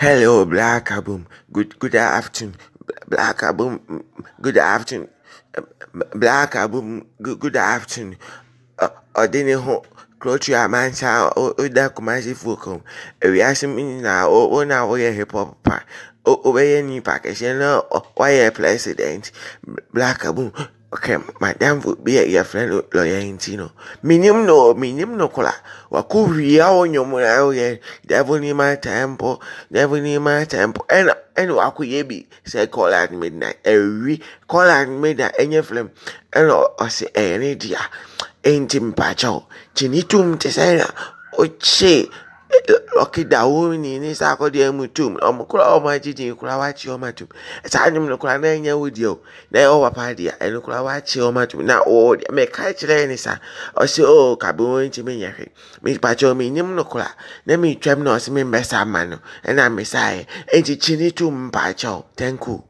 Hello, Black Album. Good, good afternoon, Black Album. Good afternoon, Black Album. Good, good afternoon. Ọdịnihu Klochi Amancha Oda Kumasi Fulcum. Eri asịm na ọ na-awụghị hip hop pa. Obere nipa kese na ọya president Black Album. Okay, madam would be your friend lawyer in Tino. Minim no, minim no cola. Waku ria on your muraoye, devil near my temple, devil near my temple, and and waku yebi, say call at midnight, every call at midnight, and your flame, and or say any eh, dear, ain't him pacho, chinitum tesena, oche ɔkedaoni e ne sɛ akɔdeɛ mu tom ɔmokora ɔma gyegye wa wakye ɔma tom saa nwom no kora e na ɛnyɛ wo deɛ na ɛwɔ papa deɛ ɛno kora wakye ɔma tom na ɔwɔ deɛ meka kyerɛ ne sa ɔsɛ e. o kabeo nti menyɛ hwe mi menim no kora na metwam na ɔsɛ membɛsa ma no ɛna mesaeɛ ɛnti kyi ne tom mpakyɛw tanko